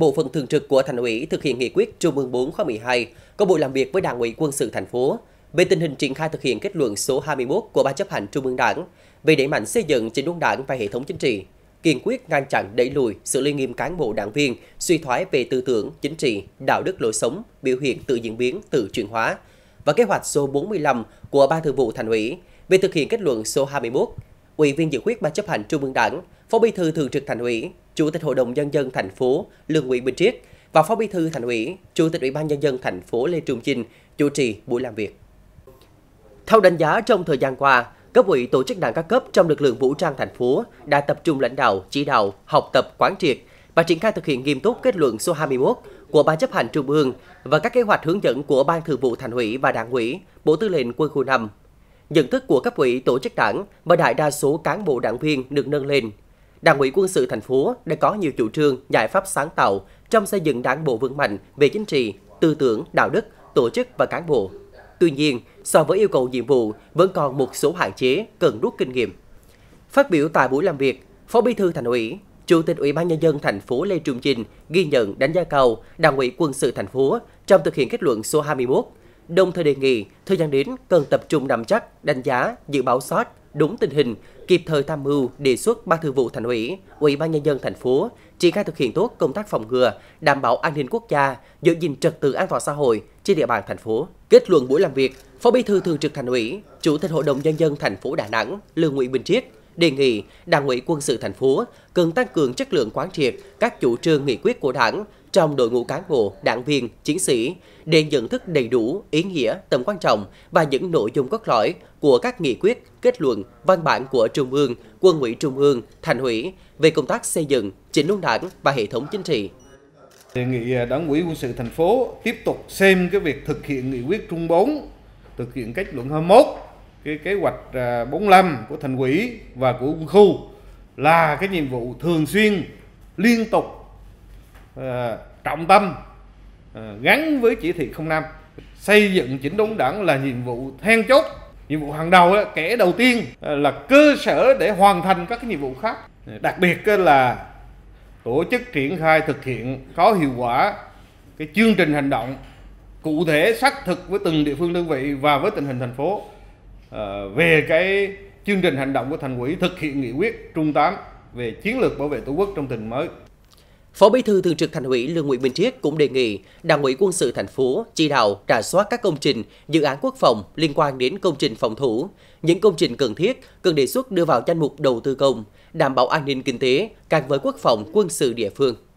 Bộ phận thường trực của thành ủy thực hiện nghị quyết Trung ương 4 khóa 12 có buổi làm việc với Đảng ủy quân sự thành phố về tình hình triển khai thực hiện kết luận số 21 của Ban chấp hành Trung ương Đảng về đẩy mạnh xây dựng chỉnh đốn Đảng và hệ thống chính trị, kiên quyết ngăn chặn đẩy lùi xử lý nghiêm cán bộ đảng viên suy thoái về tư tưởng, chính trị, đạo đức lối sống, biểu hiện tự diễn biến, tự chuyển hóa và kế hoạch số 45 của Ban Thường vụ Thành ủy về thực hiện kết luận số 21 Ủy viên dự khuyết Ban chấp hành Trung ương Đảng, Phó Bí thư Thường trực Thành ủy Chủ tịch Hội đồng Nhân dân thành phố Lương Nguyễn Bình Triết và Phó Bí thư Thành ủy, Chủ tịch Ủy ban Nhân dân thành phố Lê Trung Chinh chủ trì buổi làm việc. Theo đánh giá trong thời gian qua, cấp ủy tổ chức đảng các cấp trong lực lượng vũ trang thành phố đã tập trung lãnh đạo, chỉ đạo, học tập, quán triệt và triển khai thực hiện nghiêm túc kết luận số 21 của Ban chấp hành Trung ương và các kế hoạch hướng dẫn của Ban Thường vụ Thành ủy và Đảng ủy, Bộ Tư lệnh Quân khu 5. Nhận thức của cấp ủy tổ chức đảng và đại đa số cán bộ đảng viên được nâng lên – Đảng ủy quân sự thành phố đã có nhiều chủ trương, giải pháp sáng tạo trong xây dựng đảng bộ vững mạnh về chính trị, tư tưởng, đạo đức, tổ chức và cán bộ. Tuy nhiên, so với yêu cầu nhiệm vụ, vẫn còn một số hạn chế cần rút kinh nghiệm. Phát biểu tại buổi làm việc, Phó Bí thư Thành ủy, Chủ tịch Ủy ban nhân dân thành phố Lê Trung Chinh ghi nhận đánh giá cao Đảng ủy quân sự thành phố trong thực hiện kết luận số 21, đồng thời đề nghị thời gian đến cần tập trung nắm chắc, đánh giá, dự báo sát đúng tình hình, kịp thời tham mưu đề xuất ban thường vụ thành ủy, ủy ban nhân dân thành phố triển khai thực hiện tốt công tác phòng ngừa, đảm bảo an ninh quốc gia, giữ gìn trật tự an toàn xã hội trên địa bàn thành phố. Kết luận buổi làm việc, Phó Bí thư Thường trực Thành ủy, Chủ tịch Hội đồng nhân dân thành phố Đà Nẵng Lương Nguyễn Bình Triết đề nghị Đảng ủy quân sự thành phố cần tăng cường chất lượng quán triệt các chủ trương nghị quyết của Đảng, trong đội ngũ cán bộ, đảng viên, chiến sĩ để nhận thức đầy đủ ý nghĩa, tầm quan trọng và những nội dung cốt lõi của các nghị quyết, kết luận, văn bản của Trung ương, Quân ủy Trung ương, Thành ủy về công tác xây dựng, chỉnh đốn đảng và hệ thống chính trị. Đề nghị à, Đảng ủy quân sự thành phố tiếp tục xem cái việc thực hiện nghị quyết Trung 4, thực hiện kết luận 21, cái kế hoạch 45 à, của thành ủy và của quân khu là cái nhiệm vụ thường xuyên liên tục Ờ, trọng tâm ờ, gắn với chỉ thị 05 xây dựng chỉnh đốn đảng là nhiệm vụ then chốt nhiệm vụ hàng đầu kẻ đầu tiên ờ, là cơ sở để hoàn thành các cái nhiệm vụ khác đặc biệt là tổ chức triển khai thực hiện có hiệu quả cái chương trình hành động cụ thể xác thực với từng địa phương đơn vị và với tình hình thành phố về cái chương trình hành động của thành ủy thực hiện nghị quyết trung tám về chiến lược bảo vệ tổ quốc trong tình mới Phó Bí thư Thường trực Thành ủy Lương Nguyễn Minh Triết cũng đề nghị Đảng ủy quân sự thành phố chỉ đạo rà soát các công trình, dự án quốc phòng liên quan đến công trình phòng thủ, những công trình cần thiết cần đề xuất đưa vào danh mục đầu tư công, đảm bảo an ninh kinh tế, càng với quốc phòng quân sự địa phương.